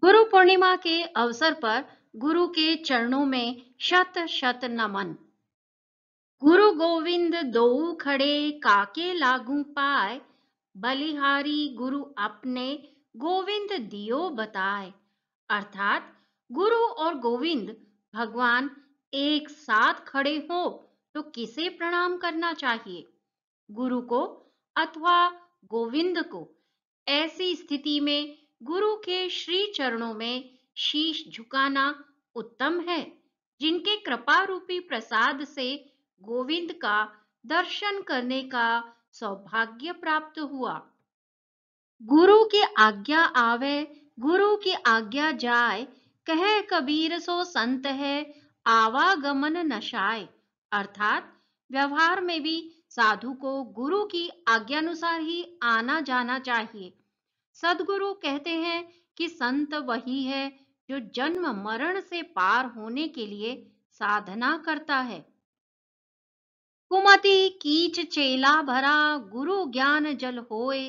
गुरु पूर्णिमा के अवसर पर गुरु के चरणों में शत शत नमन गुरु गोविंद दो खड़े काके लागू पाए बलिहारी गुरु अपने गोविंद दियो बताए अर्थात गुरु और गोविंद भगवान एक साथ खड़े हो तो किसे प्रणाम करना चाहिए गुरु को अथवा गोविंद को ऐसी स्थिति में गुरु के श्री चरणों में शीश झुकाना उत्तम है जिनके कृपा रूपी प्रसाद से गोविंद का दर्शन करने का सौभाग्य प्राप्त हुआ गुरु की आज्ञा आवे गुरु की आज्ञा जाए कह कबीर सो संत है आवागमन नशाए अर्थात व्यवहार में भी साधु को गुरु की आज्ञानुसार ही आना जाना चाहिए सदगुरु कहते हैं कि संत वही है जो जन्म मरण से पार होने के लिए साधना करता है कुमति कीच चेला भरा गुरु ज्ञान जल होए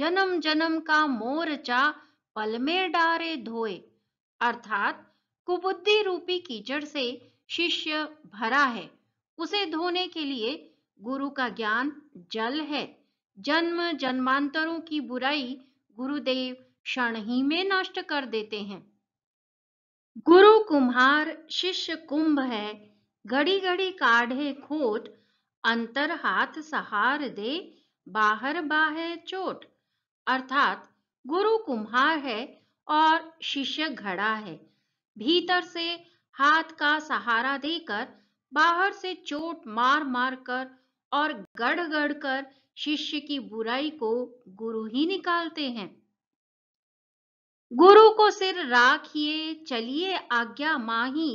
जन्म जन्म का मोरचा पल में डारे धोए अर्थात कुबुद्धि रूपी कीचड़ से शिष्य भरा है उसे धोने के लिए गुरु का ज्ञान जल है जन्म जन्मांतरों की बुराई गुरुदेव क्षण ही में नष्ट कर देते हैं गुरु कुम्हार शिष्य कुंभ है घड़ी घड़ी काढ़े खोट अंतर हाथ सहार दे बाहर बाहे चोट अर्थात गुरु कुम्हार है और शिष्य घड़ा है भीतर से हाथ का सहारा देकर बाहर से चोट मार मार कर और गड़ गड़ कर शिष्य की बुराई को गुरु ही निकालते हैं गुरु को सिर राखिए चलिए आज्ञा माही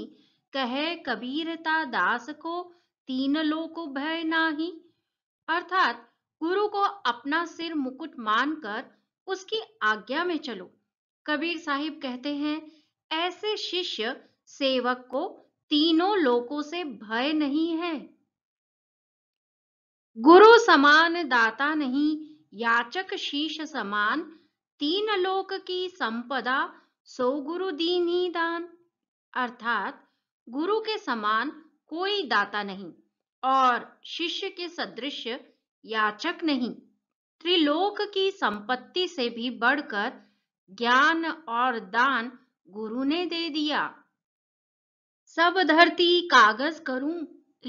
कहे कबीरता दास को तीन लोक भय नाही अर्थात गुरु को अपना सिर मुकुट मानकर उसकी आज्ञा में चलो कबीर साहिब कहते हैं ऐसे शिष्य सेवक को तीनों लोकों से भय नहीं है गुरु समान दाता नहीं याचक शीश समान तीन लोक की संपदा सो गुरु दीन ही दान अर्थात गुरु के समान कोई दाता नहीं और शिष्य के सदृश याचक नहीं त्रिलोक की संपत्ति से भी बढ़कर ज्ञान और दान गुरु ने दे दिया सब धरती कागज करूं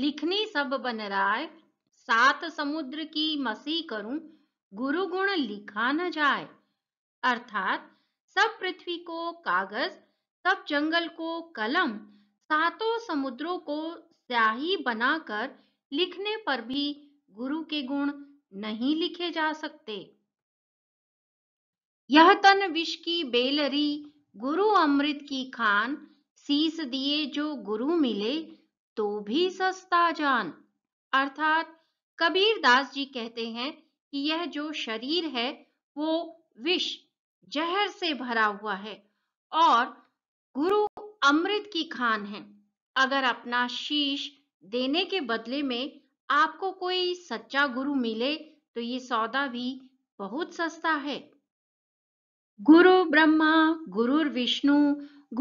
लिखनी सब बन राय सात समुद्र की मसी करूं गुरु गुण लिखा न जाए अर्थात सब पृथ्वी को कागज सब जंगल को कलम सातों समुद्रों को स्याही बनाकर लिखने पर भी गुरु के गुण नहीं लिखे जा सकते यह तन विष की बेलरी गुरु अमृत की खान शीस दिए जो गुरु मिले तो भी सस्ता जान अर्थात कबीर दास जी कहते हैं कि यह जो शरीर है वो विष जहर से भरा हुआ है और गुरु अमृत की खान है अगर अपना शीश देने के बदले में आपको कोई सच्चा गुरु मिले तो ये सौदा भी बहुत सस्ता है गुरु ब्रह्मा गुरुर विष्णु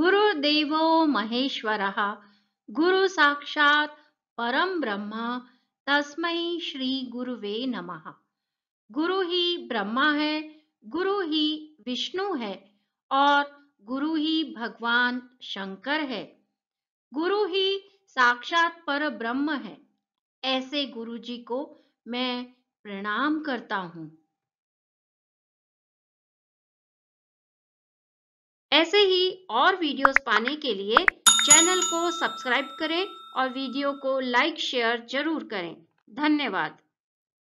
गुरु देवो महेश्वर गुरु साक्षात परम ब्रह्मा तस्मै श्री गुरुवे नमः गुरु ही ब्रह्मा है गुरु ही विष्णु है और गुरु ही भगवान शंकर है गुरु ही साक्षात पर ब्रह्म है ऐसे गुरु जी को मैं प्रणाम करता हूँ ऐसे ही और वीडियोस पाने के लिए चैनल को सब्सक्राइब करें और वीडियो को लाइक शेयर जरूर करें धन्यवाद